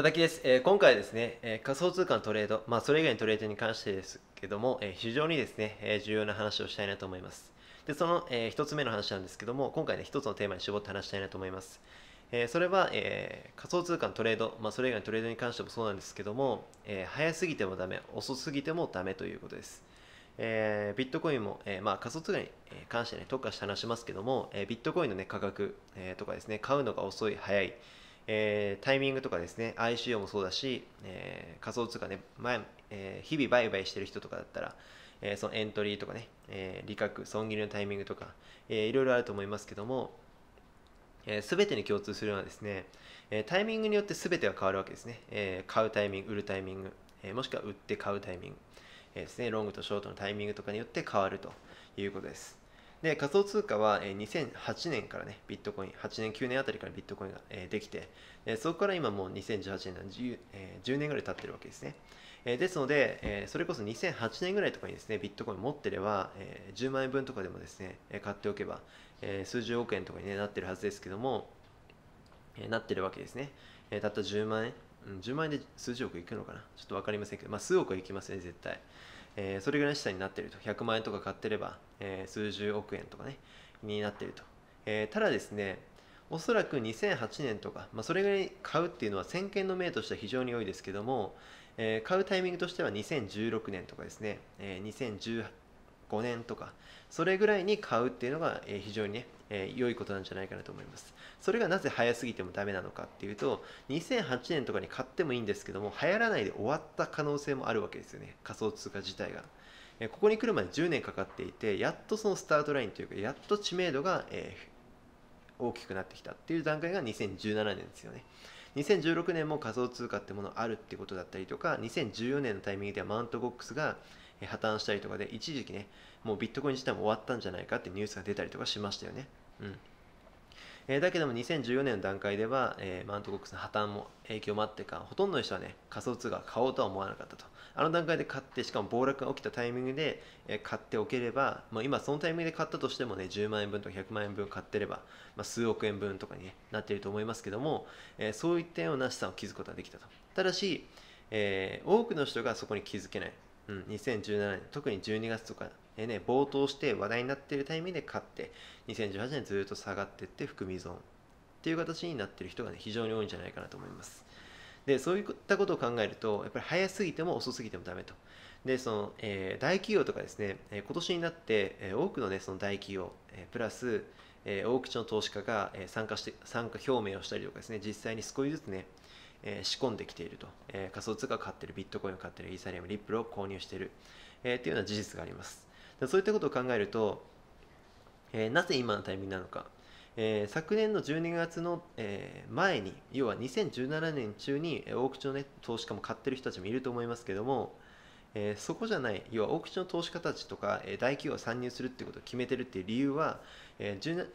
ただきです、えー、今回ですね、えー、仮想通貨のトレード、まあ、それ以外のトレードに関してですけども、えー、非常にですね、え重要な話をしたいなと思います。で、その、え1つ目の話なんですけども、今回ね、1つのテーマに絞って話したいなと思います。えそれは、え仮想通貨のトレード、まあ、それ以外のトレードに関してもそうなんですけども、え早すぎてもダメ、遅すぎてもダメということです。えー、ビットコインも、えー、まあ、仮想通貨に関して、ね、特化して話しますけども、えー、ビットコインの、ね、価格、えとかですね買うのが遅い、早い、えー、タイミングとかですね ICO もそうだし、えー、仮想通貨ね前、えー、日々売買してる人とかだったら、えそのエントリーとかね、え利確損切りのタイミングとか、えー、いろいろあると思いますけども、えー、全てに共通するのはですね、えタイミングによって全てが変わるわけですね、え買うタイミング売るタイミング、えもしくは売って買うタイミング、えですねロングとショートのタイミングとかによって変わるということですで仮想通貨は2008年からねビットコイン8年9年あたりからビットコインができてそこから今もう2018年なんで 10, 10年ぐらい経ってるわけですねですのでそれこそ2008年ぐらいとかにですねビットコイン持ってれば10万円分とかでもですね買っておけば数十億円とかになってるはずですけどもなってるわけですねたった10万円10万円で数十億いくのかなちょっと分かりませんけど、まあ、数億はいきますね絶対えー、それぐらい資産になってると100万円とか買ってれば、えー、数十億円とかねになってると、えー、ただですねおそらく2008年とか、まあ、それぐらい買うっていうのは先見の明としては非常に多いですけども、え買うタイミングとしては2016年とかですね、え2015年とかそれぐらいに買うっていうのが、え非常にねえー、良いことなんじゃないかなと思います。それがなぜ早すぎてもダメなのかっていうと、2008年とかに買ってもいいんですけども、流行らないで終わった可能性もあるわけですよね。仮想通貨自体が。えー、ここに来るまで10年かかっていて、やっとそのスタートラインというか、やっと知名度が、えー、大きくなってきたっていう段階が2017年ですよね。2016年も仮想通貨ってものあるってことだったりとか、2014年のタイミングではマウントボックスが破綻したりとかで、一時期ね、もうビットコイン自体も終わったんじゃないかってニュースが出たりとかしましたよね。うんえー、だけども2014年の段階では、えー、マウントコックスの破綻も影響もあってかほとんどの人はね仮想通貨買おうとは思わなかったとあの段階で買ってしかも暴落が起きたタイミングで、えー、買っておければ、もう今そのタイミングで買ったとしてもね10万円分とか100万円分買ってれば、まあ、数億円分とかに、ね、なっていると思いますけども、えー、そういったような資産を築くことができたとただし、えー、多くの人がそこに気づけない、うん、2017年特に12月とかえー、ね、冒頭して話題になっているタイミングで買って2018年ずっと下がっていって含み損っていう形になっている人が、ね、非常に多いんじゃないかなと思いますでそういったことを考えるとやっぱり早すぎても遅すぎてもダメとでその、えー、大企業とかですね、え今年になって、え多くの,、ね、その大企業、えプラス、え大口の投資家が、え参加して参加表明をしたりとかですね実際に少しずつねえー、仕込んできていると、えー、仮想通貨を買ってるビットコインを買ってるイーサリアムリップルを購入している、えー、っていうような事実がありますそういったことを考えると、えー、なぜ今のタイミングなのか、えー、昨年の12月の、えー、前に要は2017年中にオークション、ね、投資家も買ってる人たちもいると思いますけども、えー、そこじゃない要はオークション投資家たちとか、えー、大企業が参入するってことを決めてるっていう理由は、えー、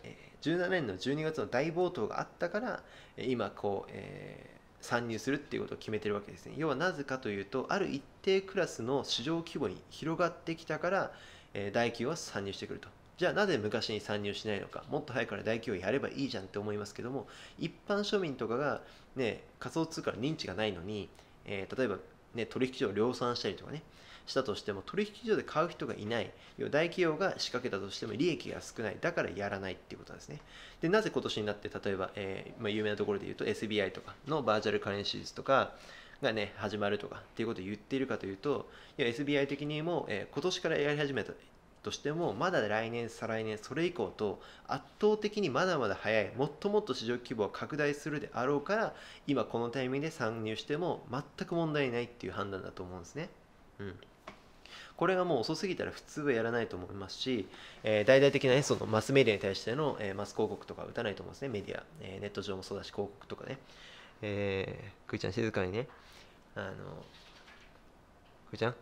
17, 年の12月の大暴騰があったから今こう、えー、参入するっていうことを決めてるわけですね要はなぜかというとある一定クラスの市場規模に広がってきたから、え企業は参入してくると。じゃあなぜ昔に参入しないのかもっと早くから大企業やればいいじゃんって思いますけども一般庶民とかが、ね、仮想通貨の認知がないのに、えー、例えば、ね、取引所を量産したりとかねしたとしても取引所で買う人がいない大企業が仕掛けたとしても利益が少ないだからやらないっていうことなんですねでなぜ今年になって例えば、えー、まあ、有名なところで言うと SBI とかのバーチャルカレンシーズとかがね始まるとかっていうことを言っているかというといや SBI 的にも、えー、今年からやり始めたとしてもまだ来年再来年それ以降と圧倒的にまだまだ早いもっともっと市場規模は拡大するであろうから今このタイミングで参入しても全く問題ないっていう判断だと思うんですね。うんこれがもう遅すぎたら普通はやらないと思いますし、えー、大々的な、ね、そのマスメディアに対しての、えー、マス広告とか打たないと思うんですね、メディア、えー、ネット上もそうだし、広告とかね、えー、くいちゃん静かにね、あのふゃん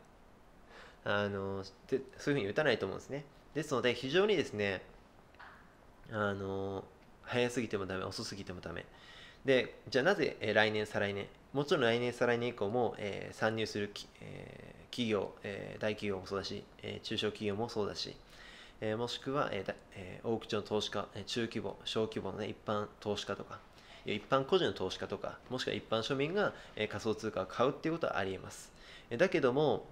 あのでそういうふうに打たないと思うんですねですので非常にですねあの早すぎてもダメ遅すぎてもダメでじゃあなぜ、え来年再来年もちろん来年再来年以降も、えー、参入するき、えー、企業、えー、大企業もそうだし、え中小企業もそうだし、えもしくは、えーえ大口の投資家、え中規模小規模の、ね、一般投資家とか一般個人の投資家とかもしくは一般庶民が仮想通貨を買うっていうことはありえますだけども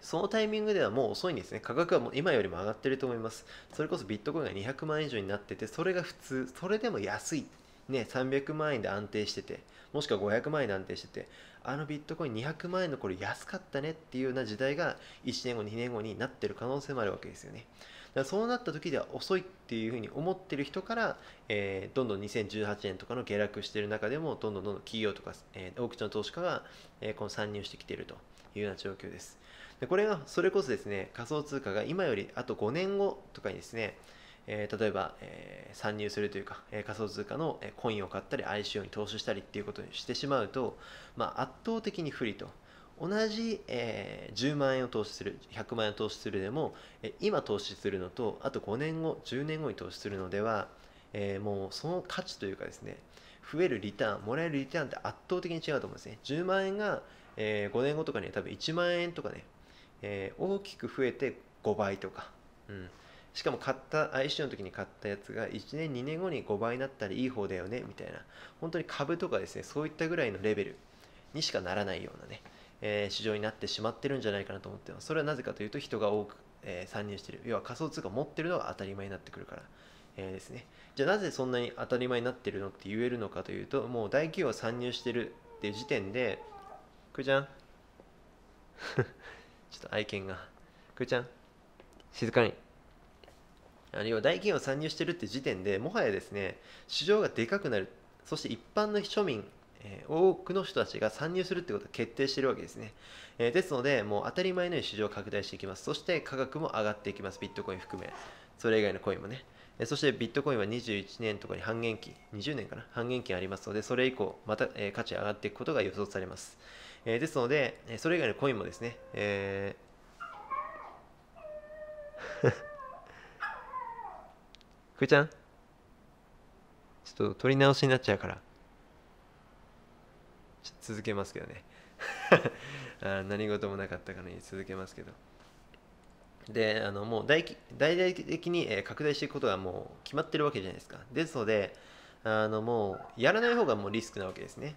そのタイミングではもう遅いんですね。価格はもう今よりも上がってると思います。それこそビットコインが200万円以上になってて、それが普通、それでも安い。ね、300万円で安定してて、もしくは500万円で安定してて、あのビットコイン200万円のこれ安かったねっていうような時代が1年後、2年後になってる可能性もあるわけですよね。らそうなった時では遅いっていうふうに思ってる人から、えー、どんどん2018年とかの下落してる中でもどんどんどんどん企業とか、えー、オー投資家が、えー、この参入してきているというような状況ですでこれがそれこそですね仮想通貨が今よりあと5年後とかにですねえー、例えば、えー、参入するというか、えー、仮想通貨のコインを買ったり ICO に投資したりっていうことにしてしまうと、まあ、圧倒的に不利と同じ、えー、10万円を投資する100万円を投資するでも、え今投資するのとあと5年後10年後に投資するのでは、えー、もうその価値というかですね増えるリターンもらえるリターンって圧倒的に違うと思うんですね10万円が、えー、5年後とかには多分1万円とかね、えー、大きく増えて5倍とか、うん、しかも買った ICO の時に買ったやつが1年2年後に5倍になったらいい方だよねみたいな本当に株とかですねそういったぐらいのレベルにしかならないようなねえ市場になってしまってるんじゃないかなと思ってますそれはなぜかというと人が多く、え参入してる要は仮想通貨持ってるのが当たり前になってくるから、えですねじゃあなぜそんなに当たり前になってるのって言えるのかというともう大企業参入してるっていう時点でくーちゃん ちょっと愛犬がくーちゃん静かにあるいは大企業参入してるって時点でもはやですね市場がでかくなるそして一般の庶民え多くの人たちが参入するってことを決定してるわけですね、えですのでもう当たり前のように市場拡大していきますそして価格も上がっていきますビットコイン含めそれ以外のコインもねそしてビットコインは21年とかに半減期、20年かな、半減期ありますので、それ以降、また、え価値上がっていくことが予想されます。えですので、それ以外のコインもですね、えー、くーちゃんちょっと取り直しになっちゃうから。続けますけどね あ何事もなかったかのに続けますけどであのもう大大々的に拡大していくことがもう決まってるわけじゃないですかですのであのもうやらない方がもうリスクなわけですね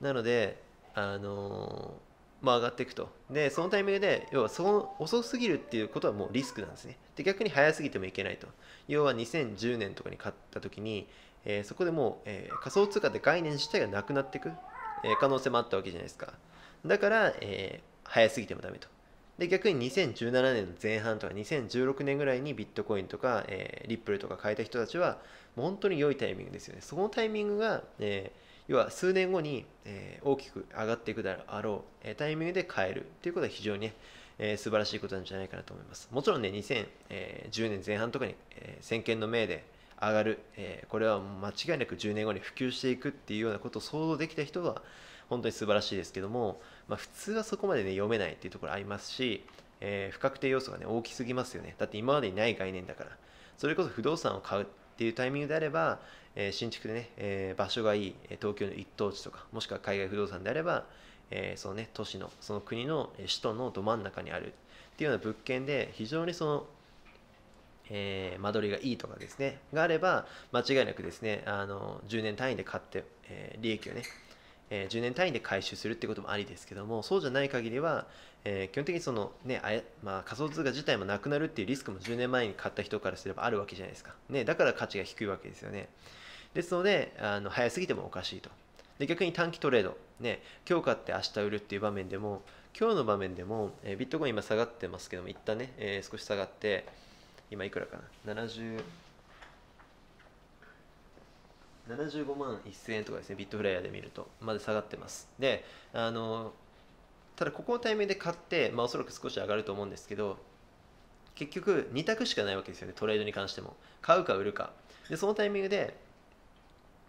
なのであのまあ、上がっていくとでそのタイミングで要はその遅すぎるっていうことはもうリスクなんですねで逆に早すぎてもいけないと要は2010年とかに買った時に、えー、そこでもう、えー、仮想通貨って概念自体がなくなっていくえ可能性もあったわけじゃないですかだから、えー、早すぎてもダメとで逆に2017年の前半とか2016年ぐらいにビットコインとか、えー、リップルとか変えた人たちはもう本当に良いタイミングですよねそのタイミングが、えー、要は数年後に、えー、大きく上がっていくだろう、えタイミングで変えるということは非常にね、え素晴らしいことなんじゃないかなと思いますもちろんね2010年前半とかに、え先見の明で、上がる、えー、これは間違いなく10年後に普及していくっていうようなことを想像できた人は本当に素晴らしいですけども、まあ、普通はそこまで、ね、読めないっていうところありますし、えー、不確定要素が、ね、大きすぎますよねだって今までにない概念だからそれこそ不動産を買うっていうタイミングであれば、えー、新築でね、え場所がいい東京の一等地とかもしくは海外不動産であれば、えそのね都市のその国の首都のど真ん中にあるっていうような物件で非常にそのえー、間取りがいいとかですね、があれば、間違いなくですね、あの、10年単位で買って、えー、利益をね、え10年単位で回収するってこともありですけども、そうじゃない限りは、えー、基本的にそのね、あまあ、仮想通貨自体もなくなるっていうリスクも10年前に買った人からすればあるわけじゃないですか。ね、だから価値が低いわけですよね。ですので、あの早すぎてもおかしいと。で逆に短期トレード、ね、今日買って明日売るっていう場面でも、今日の場面でも、えー、ビットコイン今下がってますけども、一旦ね、えー、少し下がって、今いくらかな70 75万1000円とかですね、ビットフライヤーで見ると、まで下がってます。で、あの、ただここのタイミングで買って、まあおそらく少し上がると思うんですけど、結局2択しかないわけですよね、トレードに関しても。買うか売るか。で、そのタイミングで、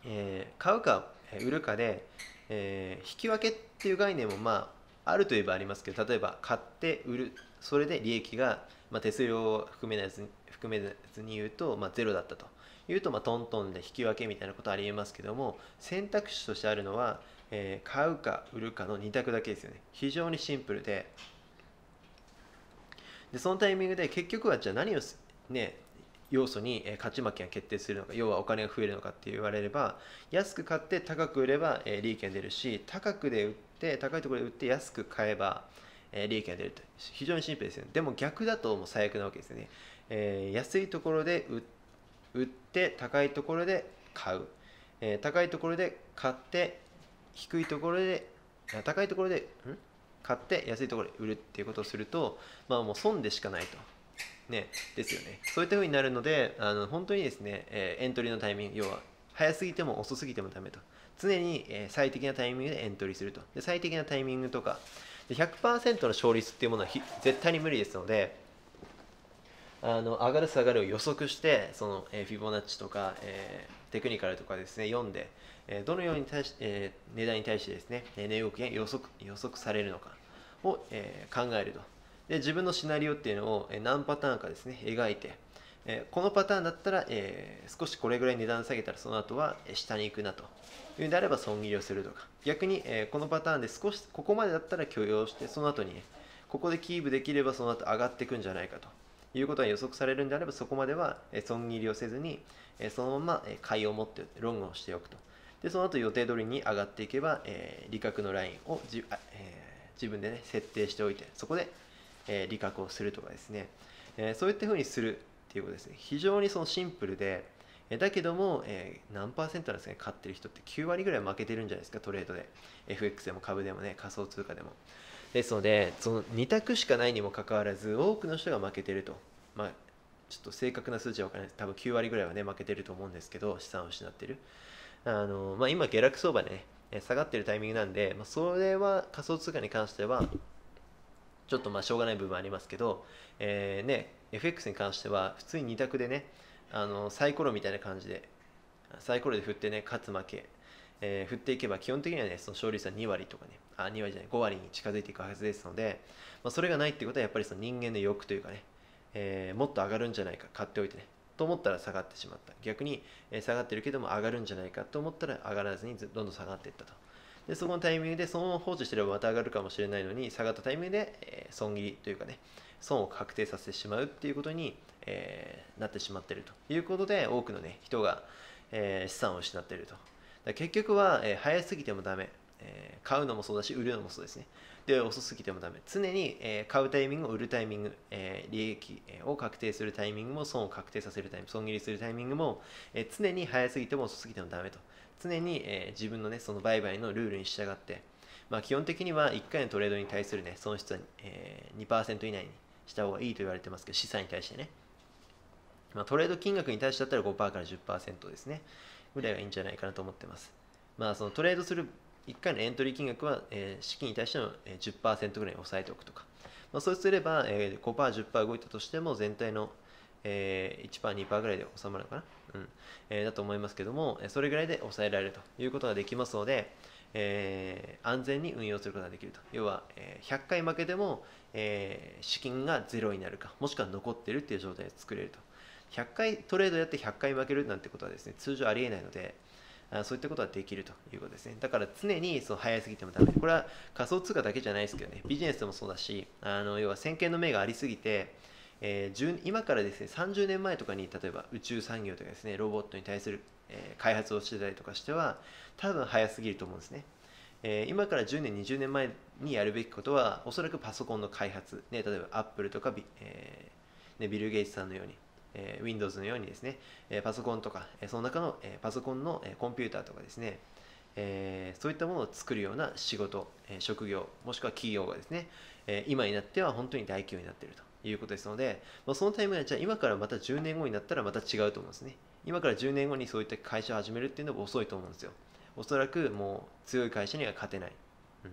えー、買うか売るかで、えー、引き分けっていう概念もまあ、あるといえばありますけど、例えば買って売る、それで利益がまあ、手数料を含めない含めずに言うと、まあ、ゼロだったというと、まあ、トントンで引き分けみたいなことありえますけども選択肢としてあるのは、えー、買うか売るかの2択だけですよね非常にシンプルででそのタイミングで結局はじゃあ何をね要素に勝ち負けが決定するのか要はお金が増えるのかって言われれば安く買って高く売れば利益が出るし高くで売って高いところで売って安く買えばえ利益が出ると非常にシンプルですよねでも逆だともう最悪なわけですよね、えー、安いところで売って高いところで買う、えー、高いところで買って低いところで高いところで買って安いところで売るっていうことをするとまあもう損でしかないとね、ですよね。そういった風になるので、あの本当にですね、えー、エントリーのタイミング、要は、早すぎても遅すぎてもダメと。常に、えー、最適なタイミングでエントリーすると。で最適なタイミングとか、で100%の勝率っていうものは絶対に無理ですのであの上がる下がるを予測してその、えー、フィボナッチとか、えー、テクニカルとかですね読んで、えー、どのように対し、えー、値段に対してですね値動きが予測予測されるのかを、えー、考えるとで自分のシナリオっていうのを、え何パターンかですね描いてえこのパターンだったら、えー、少しこれぐらい値段下げたらその後は下に行くなというんであれば損切りをするとか逆に、えー、このパターンで少しここまでだったら許容してその後に、ね、ここでキープできればその後上がっていくんじゃないかということが予測されるんであればそこまでは損切りをせずにそのまま買いを持ってロングをしておくとでその後予定通りに上がっていけば、えー、利確のラインをじ、えー、自分で、ね、設定しておいてそこで、え利確をするとかですね、えそういったふうにするっていうことですね非常にそのシンプルでだけども、えー、何パーセントなんですかね、買ってる人って9割ぐらい負けてるんじゃないですか、トレードで。FX でも株でもね、仮想通貨でも。ですので、その2択しかないにもかかわらず、多くの人が負けてると。まあ、ちょっと正確な数値は分からないです。多分9割ぐらいはね、負けてると思うんですけど、資産を失ってる。あのまあ、今、下落相場でね、下がってるタイミングなんで、まあ、それは仮想通貨に関しては、ちょっとまあしょうがない部分ありますけど、えー、ね、FX に関しては普通に2択でねあのサイコロみたいな感じでサイコロで振ってね勝つ負け、えー、振っていけば基本的にはねその勝率は2割とかねあ2割じゃない5割に近づいていくはずですので、まあ、それがないってことはやっぱりその人間の欲というかね、えー、もっと上がるんじゃないか買っておいてねと思ったら下がってしまった逆に、えー、下がってるけども上がるんじゃないかと思ったら上がらずにどんどん下がっていったとでそこのタイミングでそのまま放置してればまた上がるかもしれないのに下がったタイミングで、えー、損切りというかね、損を確定させてしまうっていうことに、えー、なってしまっているということで多くの、ね、人が、えー、資産を失ってると結局は、えー、早すぎてもダメ、え買うのもそうだし売るのもそうですねで遅すぎてもダメ常に、え買うタイミング売るタイミング、え利益を確定するタイミングも損を確定させるタイミング損切りするタイミングも、え常に早すぎても遅すぎてもダメと常に、え自分のねその売買のルールに従ってまあ、基本的には1回のトレードに対する、ね、損失は、えー、2%以内にした方がいいと言われてますけど、資産に対してね。まあ、トレード金額に対してだったら5%から10%ですね。ぐらいがいいんじゃないかなと思ってます。まあ、そのトレードする1回のエントリー金額は、えー、資金に対しての10%ぐらいに抑えておくとか、まあ、そうすれば、えー、5%、10%動いたとしても全体の、えー、1%、2%ぐらいで収まるのかな、うんえー、だと思いますけども、それぐらいで抑えられるということができますので、えー、安全に運用することができると要は、えー、100回負けても、えー、資金がゼロになるかもしくは残ってるっていう状態で作れると100回トレードやって100回負けるなんてことはですね通常ありえないのであそういったことはできるということですねだから常にその早すぎてもダメこれは仮想通貨だけじゃないですけどねビジネスでもそうだしあの要は先見の目がありすぎてえー、今からですね30年前とかに例えば宇宙産業とかですねロボットに対するえ開発をしてたりとかしては多分早すぎると思うんですね、え今から10年20年前にやるべきことはおそらくパソコンの開発、ね、例えばアップルとかビ,、えーね、ビル・ゲイツさんのようにえ Windows のようにですね、えパソコンとか、その中の、えパソコンの、えコンピューターとかですね、えそういったものを作るような仕事、え職業、もしくは企業がですね、え今になっては本当に大企業になっていると。いうことですので、まあ、そのタイムがじゃあ今からまた10年後になったらまた違うと思うんですね今から10年後にそういった会社を始めるっていうのは遅いと思うんですよおそらくもう強い会社には勝てない、うん、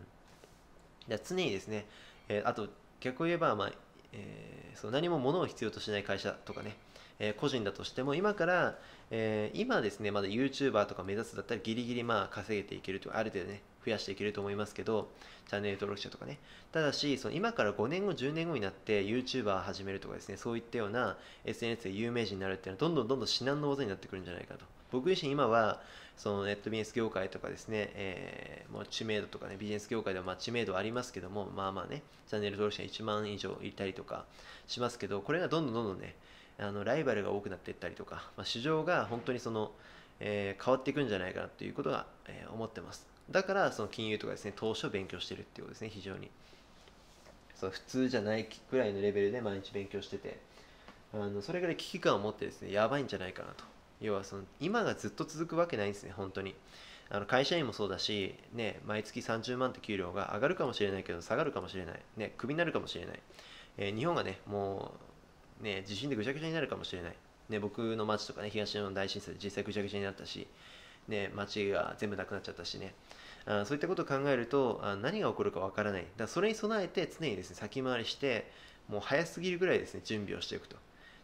じゃ常にですね、えー、あと逆を言えば、まあえー、そう何も物を必要としない会社とかねえー、個人だとしても今から、えー、今ですねまだ YouTuber とか目指すだったらギリギリまあ稼げていけるとある程度ね増やしていけると思いますけどチャンネル登録者とかねただしその今から5年後10年後になって YouTuber 始めるとかですねそういったような SNS で有名人になるっていうのはどんどんどんどん至難の技になってくるんじゃないかと僕自身今はそのネットビジネス業界とかですね、えー、もう知名度とかねビジネス業界ではま知名度はありますけどもまあまあねチャンネル登録者1万以上いたりとかしますけどこれがどんどんどんどんねあのライバルが多くなっていったりとか、まあ、市場が本当にその、えー、変わっていくんじゃないかなということが、えー、思ってますだからその金融とかですね投資を勉強してるっていうことですね非常にそ普通じゃないくらいのレベルで毎日勉強しててあのそれぐらい危機感を持ってですねやばいんじゃないかなと要はその今がずっと続くわけないんですね本当にあの会社員もそうだし、ね、毎月30万って給料が上がるかもしれないけど下がるかもしれない、ね、クビになるかもしれない、えー、日本がねもうね、地震でぐちゃぐちゃになるかもしれない。ね、僕の町とかね、東日本大震災で実際ぐちゃぐちゃになったし、ね、町が全部なくなっちゃったしね。あそういったことを考えるとあ何が起こるかわからない。だからそれに備えて常にですね、先回りして、もう早すぎるぐらいですね、準備をしていくと。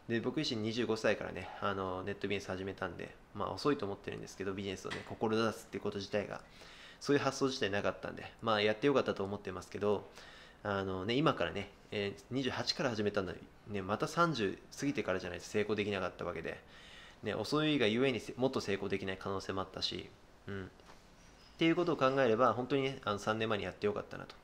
で、僕自身25歳からね、あの、ネットビジネス始めたんで、まあ遅いと思ってるんですけど、ビジネスをね、志すっていうこと自体が、そういう発想自体なかったんで、まあやってよかったと思ってますけど、あのね、今からね、えー、28から始めたんだね、また30過ぎてからじゃないと成功できなかったわけで、ね、遅いがゆえにもっと成功できない可能性もあったし、うん、っていうことを考えれば本当に、ね、あの3年前にやってよかったなと、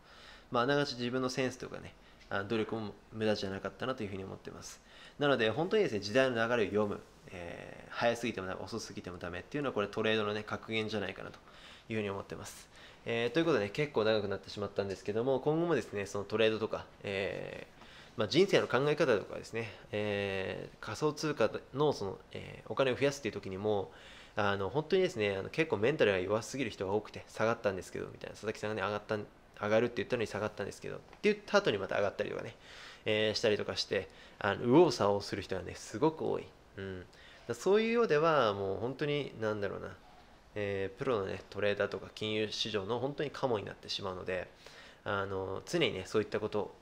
まあ、あながち自分のセンスとかねあ努力も無駄じゃなかったなというふうに思ってますなので本当にですね時代の流れを読む、えー、早すぎてもダメ遅すぎてもダメっていうのはこれトレードのね格言じゃないかなというふうに思ってますえー、ということで、ね、結構長くなってしまったんですけども今後もですねそのトレードとか、えまあ、人生の考え方とかですね、えー、仮想通貨のその、えー、お金を増やすっていう時にもあの本当にですねあの結構メンタルが弱すぎる人が多くて下がったんですけどみたいな佐々木さんがね上がった上がるって言ったのに下がったんですけどって言った後にまた上がったりとかね、えー、したりとかしてあの右往左往する人がねすごく多い、うん、だそういうようではもう本当になんだろうな、えー、プロのねトレーダーとか金融市場の本当にカモになってしまうのであの常にねそういったこと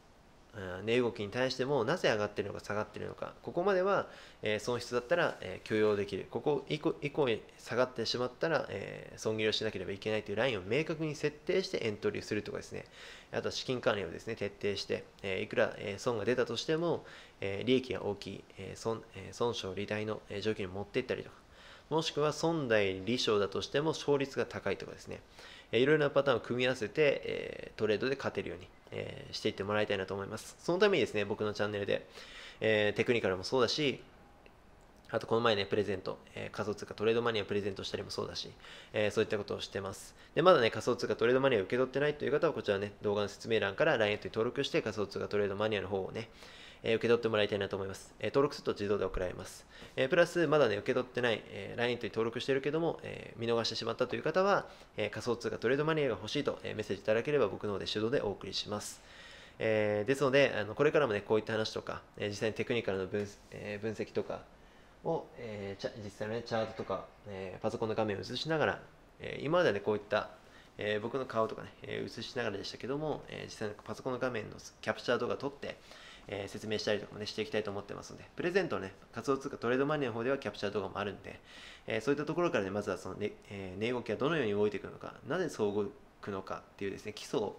値動きに対してもなぜ上がってるのか下がってるのかここまでは、損失だったら、許容できるここ以降に下がってしまったら、損切りをしなければいけないというラインを明確に設定してエントリーするとかですねあとは資金管理をですね徹底して、いくら、損が出たとしても、利益が大きい、損損傷利大の、状況に持っていったりとかもしくは損代理想だとしても勝率が高いとかですね、えー、いろいろなパターンを組み合わせて、えー、トレードで勝てるように、えー、していってもらいたいなと思います。そのためにですね、僕のチャンネルで、えー、テクニカルもそうだし、あとこの前ね、プレゼント、えー、仮想通貨トレードマニアをプレゼントしたりもそうだし、えー、そういったことをしてます。で、まだね、仮想通貨トレードマニアを受け取ってないという方は、こちらね、動画の説明欄から LINE に登録して仮想通貨トレードマニアの方をね、え受け取ってもらいたいなと思います。え登録すると自動で送られます。えプラス、まだね、受け取ってない、え LINE に登録してるけども、え見逃してしまったという方は、え仮想通貨トレードマニアが欲しいと、えメッセージいただければ僕の方で手動でお送りします。えですのであの、これからもね、こういった話とか、え実際にテクニカルの分,、え分析とかを、え実際のね、チャートとか、えパソコンの画面を映しながら、え今まではね、こういったえー、僕の顔とかね、えー、映しながらでしたけども、えー、実際のパソコンの画面のキャプチャー動画撮って、えー、説明したりとかもね、していきたいと思ってますので、プレゼントをね、仮想通貨トレードマネーの方ではキャプチャー動画もあるんで、えー、そういったところからね、まずはそのね、ねえ値、ー、動きがどのように動いていくのか、なぜそう動くのかっていうですね、基礎を、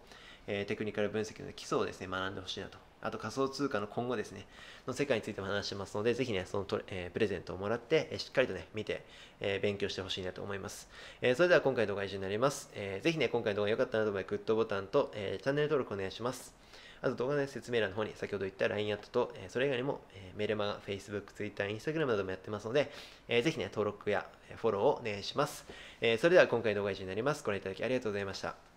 えテクニカル分析の基礎をですね、学んでほしいなと。あと仮想通貨の今後ですね、の世界についても話してますので、ぜひね、そのえプレゼントをもらって、えしっかりとね、見て、え勉強してほしいなと思います。えそれでは今回の動画は以上になります。えー、ぜひね、今回の動画良かったなと思えばグッドボタンと、えチャンネル登録お願いします。あと動画の説明欄の方に先ほど言った LINE アットと、えそれ以外にも、えメールマガ、Facebook、Twitter、Instagram などもやってますので、えー、ぜひね、登録やフォローをお願いします。えそれでは今回の動画以上になります。ご覧いただきありがとうございました。